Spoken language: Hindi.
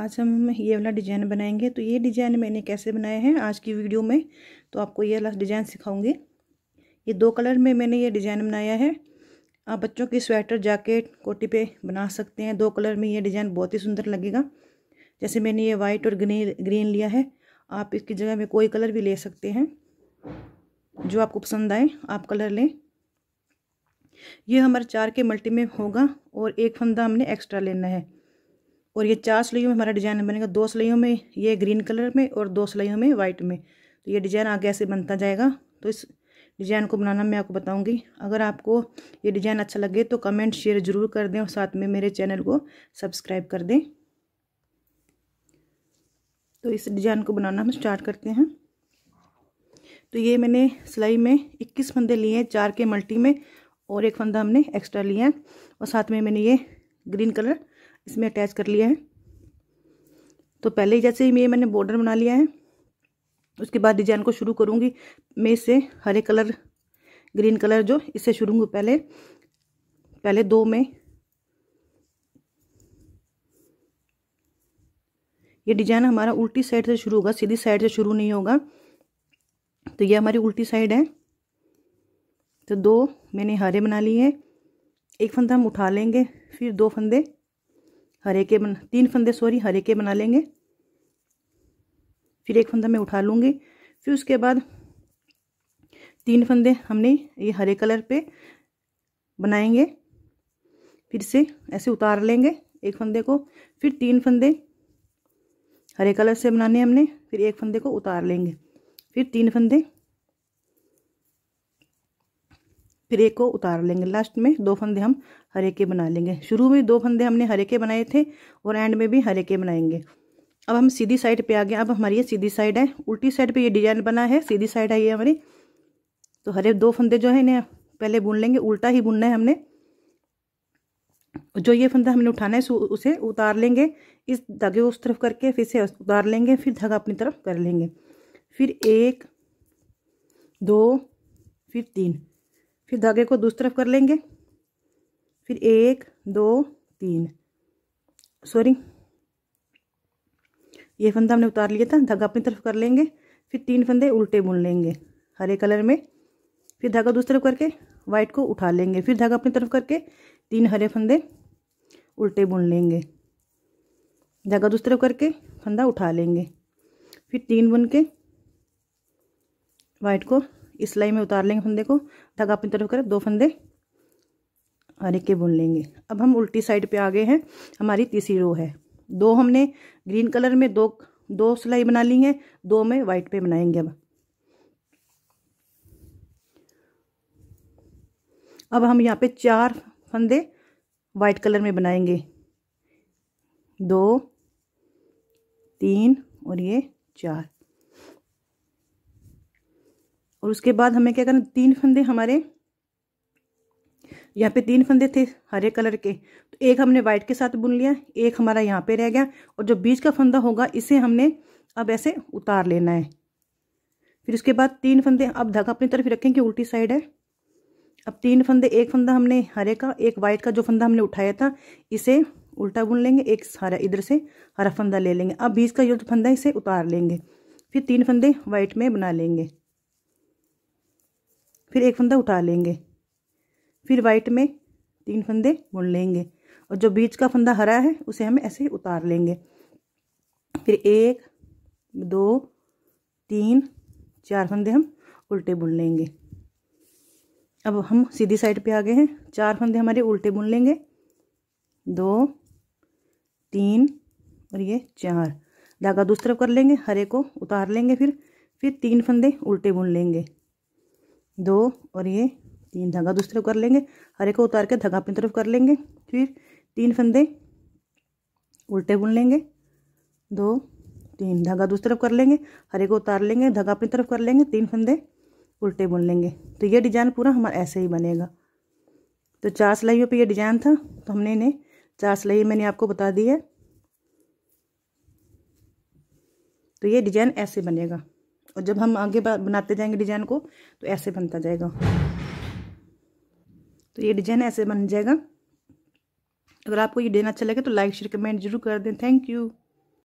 आज हम ये वाला डिजाइन बनाएंगे तो ये डिजाइन मैंने कैसे बनाए हैं आज की वीडियो में तो आपको ये वाला डिजाइन सिखाऊंगी ये दो कलर में मैंने ये डिजाइन बनाया है आप बच्चों की स्वेटर जैकेट कोटी पे बना सकते हैं दो कलर में ये डिजाइन बहुत ही सुंदर लगेगा जैसे मैंने ये वाइट और ग्रीन ग्रीन लिया है आप इसकी जगह में कोई कलर भी ले सकते हैं जो आपको पसंद आए आप कलर लें यह हमारे चार के मल्टी में होगा और एक फंदा हमने एक्स्ट्रा लेना है और ये चार सिलाइयों में हमारा डिज़ाइन बनेगा दो सिलाइयों में ये ग्रीन कलर में और दो सिलाइयों में वाइट में तो ये डिज़ाइन आगे ऐसे बनता जाएगा तो इस डिज़ाइन को बनाना मैं आपको बताऊंगी अगर आपको ये डिज़ाइन अच्छा लगे तो कमेंट शेयर ज़रूर कर दें और साथ में मेरे चैनल को सब्सक्राइब कर दें तो इस डिज़ाइन को बनाना हम स्टार्ट करते हैं तो ये मैंने सिलाई में इक्कीस फंदे लिए हैं चार के मल्टी में और एक फंदा हमने एक्स्ट्रा लिया है और साथ में मैंने ये ग्रीन कलर इसमें अटैच कर लिया है तो पहले ही जैसे ही मैं मैंने बॉर्डर बना लिया है उसके बाद डिजाइन को शुरू करूँगी मैं इससे हरे कलर ग्रीन कलर जो इससे शुरू हूँ पहले पहले दो में ये डिजाइन हमारा उल्टी साइड से शुरू होगा सीधी साइड से शुरू नहीं होगा तो ये हमारी उल्टी साइड है तो दो मैंने हरे बना लिए हैं एक फंदा हम उठा लेंगे फिर दो फंदे हरे के बन तीन फंदे सॉरी हरे के बना लेंगे फिर एक फंदा मैं उठा लूँगी फिर उसके बाद तीन फंदे हमने ये हरे कलर पे बनाएंगे फिर से ऐसे उतार लेंगे एक फंदे को फिर तीन फंदे हरे कलर से बनाने हमने फिर एक फंदे को उतार लेंगे फिर तीन फंदे फिर एक को उतार लेंगे लास्ट में दो फंदे हम हरे के बना लेंगे शुरू में दो फंदे हमने हरे के बनाए थे और एंड में भी हरे के बनाएंगे अब हम सीधी साइड पे आ गए अब हमारी ये सीधी साइड है उल्टी साइड पे ये डिजाइन बना है सीधी साइड है ये हमारी तो हरे दो फंदे जो है इन्हें पहले बुन लेंगे उल्टा ही बुनना है हमने जो ये फंदा हमने उठाना है उसे उतार लेंगे इस धागे को उस तरफ करके फिर से उतार लेंगे फिर धागा अपनी तरफ कर लेंगे फिर एक दो फिर तीन फिर धागे को दूसरी तरफ कर लेंगे फिर एक दो तीन सॉरी ये फंदा हमने उतार लिया था धागा अपनी तरफ कर लेंगे फिर तीन फंदे उल्टे बुन लेंगे हरे कलर में फिर धागा दूसरी तरफ करके वाइट को उठा लेंगे फिर धागा अपनी तरफ करके तीन हरे फंदे उल्टे बुन लेंगे धागा दूसरी तरफ करके फंदा उठा लेंगे फिर तीन बुन के वाइट को इस सिलाई में उतार लेंगे फंदे को धागा अपनी तरफ करें दो फंदे एक के बुन लेंगे अब हम उल्टी साइड पे आ गए हैं हमारी तीसरी रो है दो हमने ग्रीन कलर में दो दो सिलाई बना ली है दो में वाइट पे बनाएंगे अब अब हम यहाँ पे चार फंदे वाइट कलर में बनाएंगे दो तीन और ये चार और उसके बाद हमें क्या करना तीन फंदे हमारे यहाँ पे तीन फंदे थे हरे कलर के तो एक हमने व्हाइट के साथ बुन लिया एक हमारा यहाँ पे रह गया और जो बीच का फंदा होगा इसे हमने अब ऐसे उतार लेना है फिर उसके बाद तीन फंदे अब धागा अपनी तरफ रखें कि उल्टी साइड है अब तीन फंदे एक फंदा हमने हरे का एक व्हाइट का जो फंदा हमने उठाया था इसे उल्टा बुन लेंगे एक हरा इधर से हरा फंदा ले लेंगे अब बीच का जो फंदा है इसे उतार लेंगे फिर तीन फंदे व्हाइट में बना लेंगे फिर एक फंदा उठा लेंगे फिर वाइट में तीन फंदे बुन लेंगे और जो बीच का फंदा हरा है उसे हम ऐसे उतार लेंगे फिर एक दो तीन चार फंदे हम उल्टे बुन लेंगे अब हम सीधी साइड पे आ गए हैं चार फंदे हमारे उल्टे बुन लेंगे दो तीन और ये चार धागा दूसरी तरफ कर लेंगे हरे को उतार लेंगे फिर फिर तीन फंदे उल्टे बुन लेंगे दो और ये तीन धागा दूसरी तरफ कर लेंगे हरे को उतार के धागा अपनी तरफ कर लेंगे फिर तीन फंदे उल्टे बुन लेंगे दो तीन धागा दूसरी तरफ कर लेंगे हरे को उतार लेंगे धागा अपनी तरफ कर लेंगे तीन फंदे उल्टे बुन लेंगे तो ये डिजाइन पूरा हमारा ऐसे ही बनेगा तो चार सिलाइयों पर यह डिजाइन था तो हमने इन्हें चार सिलाई मैंने आपको बता दी है तो ये डिजाइन ऐसे बनेगा और जब हम आगे बनाते जाएंगे डिजाइन को तो ऐसे बनता जाएगा तो ये डिजाइन ऐसे बन जाएगा अगर आपको ये डिजाइन अच्छा लगे तो लाइक शेयर कमेंट जरूर कर दें थैंक यू